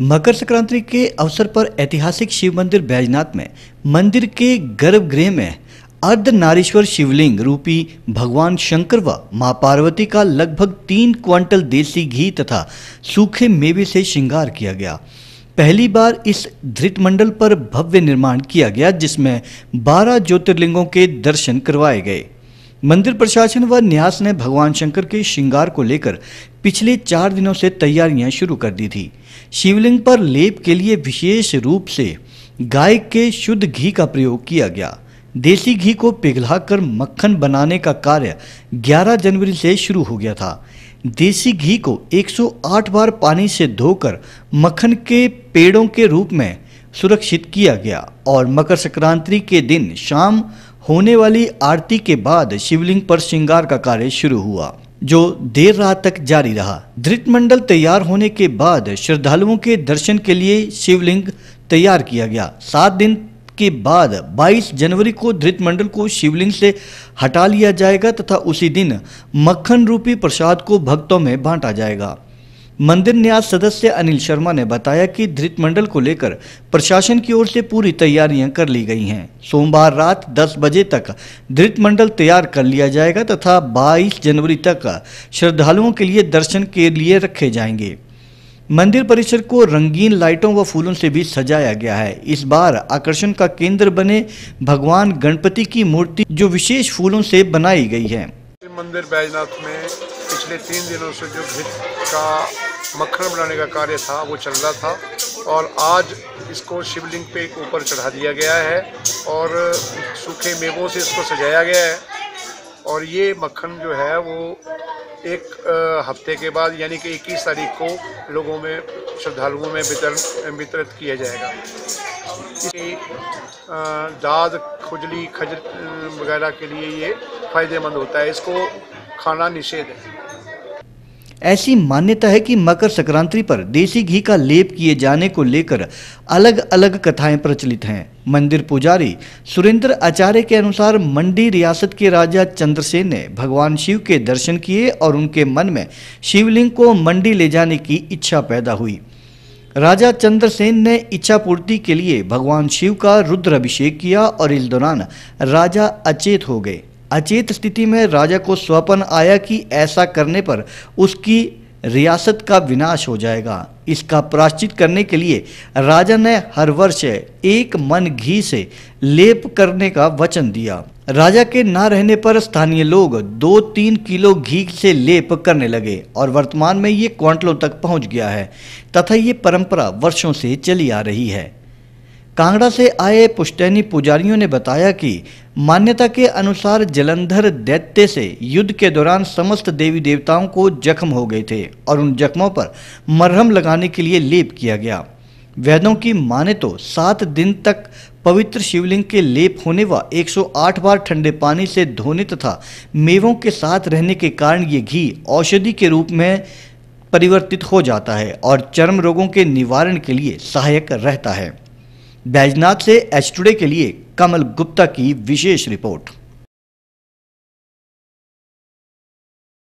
मकर संक्रांति के अवसर पर ऐतिहासिक शिव मंदिर बैजनाथ में मंदिर के गर्भगृह में अर्धनारीश्वर शिवलिंग रूपी भगवान शंकर व मां पार्वती का लगभग तीन क्वांटल देसी घी तथा सूखे मेवे से श्रृंगार किया गया पहली बार इस धृत मंडल पर भव्य निर्माण किया गया जिसमें 12 ज्योतिर्लिंगों के दर्शन करवाए गए मंदिर प्रशासन व न्यास ने भगवान शंकर के श्रृंगार को लेकर पिछले चार दिनों से तैयारियां शुरू कर दी थी शिवलिंग पर लेप के लिए विशेष रूप से गाय के शुद्ध घी का प्रयोग किया गया देसी घी को पिघलाकर मक्खन बनाने का कार्य 11 जनवरी से शुरू हो गया था देसी घी को 108 बार पानी से धोकर मक्खन के पेड़ों के रूप में सुरक्षित किया गया और मकर संक्रांति के दिन शाम होने वाली आरती के बाद शिवलिंग पर श्रृंगार का कार्य शुरू हुआ जो देर रात तक जारी रहा धृत मंडल तैयार होने के बाद श्रद्धालुओं के दर्शन के लिए शिवलिंग तैयार किया गया सात दिन के बाद 22 जनवरी को धृत मंडल को शिवलिंग से हटा लिया जाएगा तथा उसी दिन मक्खन रूपी प्रसाद को भक्तों में बांटा जाएगा मंदिर न्यास सदस्य अनिल शर्मा ने बताया कि धृत मंडल को लेकर प्रशासन की ओर से पूरी तैयारियां कर ली गई हैं सोमवार रात 10 बजे तक धृत मंडल तैयार कर लिया जाएगा तथा 22 जनवरी तक श्रद्धालुओं के लिए दर्शन के लिए रखे जाएंगे मंदिर परिसर को रंगीन लाइटों व फूलों से भी सजाया गया है इस बार आकर्षण का केंद्र बने भगवान गणपति की मूर्ति जो विशेष फूलों से बनाई गई है मंदिर बैजनाथ में पिछले तीन दिनों से जो भित का मक्खन बनाने का कार्य था वो चल रहा था और आज इसको शिवलिंग पे ऊपर चढ़ा दिया गया है और सूखे मेवों से इसको सजाया गया है और ये मक्खन जो है वो एक हफ्ते के बाद यानी कि इक्कीस तारीख को लोगों में श्रद्धालुओं में वितरण वितरित किया जाएगा इसी दाद खुजली खज वगैरह के लिए ये फ़ायदेमंद होता है इसको खाना निषेध है ऐसी मान्यता है कि मकर संक्रांति पर देसी घी का लेप किए जाने को लेकर अलग अलग कथाएं प्रचलित हैं मंदिर पुजारी सुरेंद्र आचार्य के अनुसार मंडी रियासत के राजा चंद्रसेन ने भगवान शिव के दर्शन किए और उनके मन में शिवलिंग को मंडी ले जाने की इच्छा पैदा हुई राजा चंद्रसेन ने इच्छा पूर्ति के लिए भगवान शिव का रुद्र अभिषेक किया और इस दौरान राजा अचेत हो गए अचेत स्थिति में राजा को स्वपन आया कि ऐसा करने पर उसकी रियासत का विनाश हो जाएगा इसका प्राश्चित करने के लिए राजा ने हर वर्ष एक मन घी से लेप करने का वचन दिया राजा के ना रहने पर स्थानीय लोग दो तीन किलो घी से लेप करने लगे और वर्तमान में ये क्वांटलों तक पहुंच गया है तथा ये परंपरा वर्षों से चली आ रही है कांगड़ा से आए पुश्तैनी पुजारियों ने बताया कि मान्यता के अनुसार जलंधर दैत्य से युद्ध के दौरान समस्त देवी देवताओं को जख्म हो गए थे और उन जख्मों पर मरहम लगाने के लिए लेप किया गया वेदों की माने तो सात दिन तक पवित्र शिवलिंग के लेप होने व 108 बार ठंडे पानी से धोने तथा मेवों के साथ रहने के कारण ये घी औषधि के रूप में परिवर्तित हो जाता है और चर्म रोगों के निवारण के लिए सहायक रहता है बैजनाथ से एच टूडे के लिए कमल गुप्ता की विशेष रिपोर्ट